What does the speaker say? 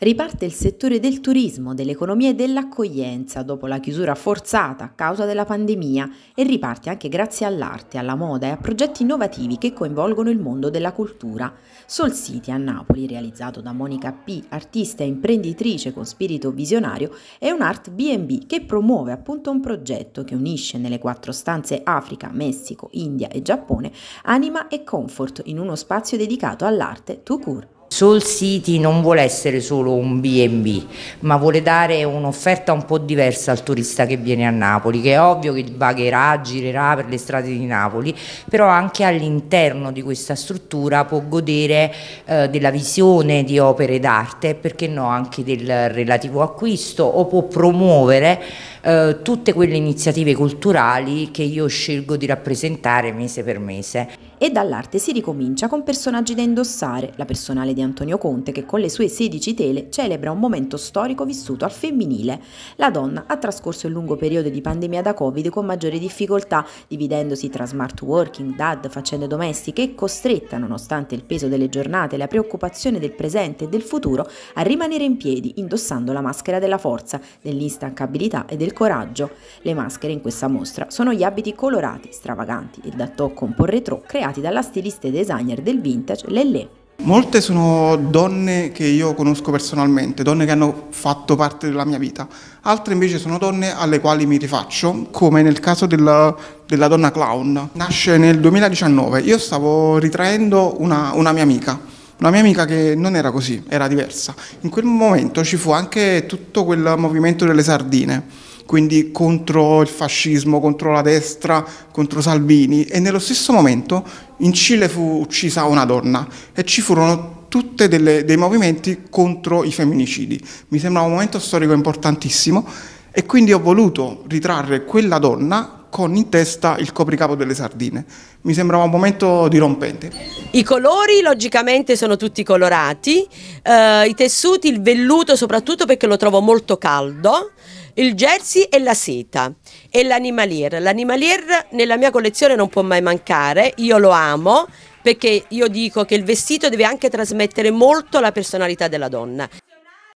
Riparte il settore del turismo, dell'economia e dell'accoglienza dopo la chiusura forzata a causa della pandemia e riparte anche grazie all'arte, alla moda e a progetti innovativi che coinvolgono il mondo della cultura. Sol City a Napoli, realizzato da Monica P, artista e imprenditrice con spirito visionario, è un art B&B che promuove appunto un progetto che unisce nelle quattro stanze Africa, Messico, India e Giappone anima e comfort in uno spazio dedicato all'arte to cure. Soul City non vuole essere solo un B&B, ma vuole dare un'offerta un po' diversa al turista che viene a Napoli, che è ovvio che vagherà, girerà per le strade di Napoli, però anche all'interno di questa struttura può godere eh, della visione di opere d'arte, perché no anche del relativo acquisto o può promuovere eh, tutte quelle iniziative culturali che io scelgo di rappresentare mese per mese e dall'arte si ricomincia con personaggi da indossare, la personale di Antonio Conte che con le sue 16 tele celebra un momento storico vissuto al femminile. La donna ha trascorso il lungo periodo di pandemia da Covid con maggiori difficoltà, dividendosi tra smart working, dad, faccende domestiche e costretta, nonostante il peso delle giornate e la preoccupazione del presente e del futuro, a rimanere in piedi indossando la maschera della forza, dell'instancabilità e del coraggio. Le maschere in questa mostra sono gli abiti colorati, stravaganti e da tocco un po' retro creati ispirati dalla stilista e designer del vintage Lelé. Molte sono donne che io conosco personalmente, donne che hanno fatto parte della mia vita, altre invece sono donne alle quali mi rifaccio, come nel caso della, della donna clown. Nasce nel 2019, io stavo ritraendo una, una mia amica, una mia amica che non era così, era diversa. In quel momento ci fu anche tutto quel movimento delle sardine quindi contro il fascismo, contro la destra, contro Salvini e nello stesso momento in Cile fu uccisa una donna e ci furono tutti dei movimenti contro i femminicidi. Mi sembra un momento storico importantissimo e quindi ho voluto ritrarre quella donna con in testa il copricapo delle sardine. Mi sembrava un momento dirompente. I colori logicamente sono tutti colorati, eh, i tessuti, il velluto soprattutto perché lo trovo molto caldo, il jersey e la seta e l'animalier. L'animalier nella mia collezione non può mai mancare, io lo amo perché io dico che il vestito deve anche trasmettere molto la personalità della donna.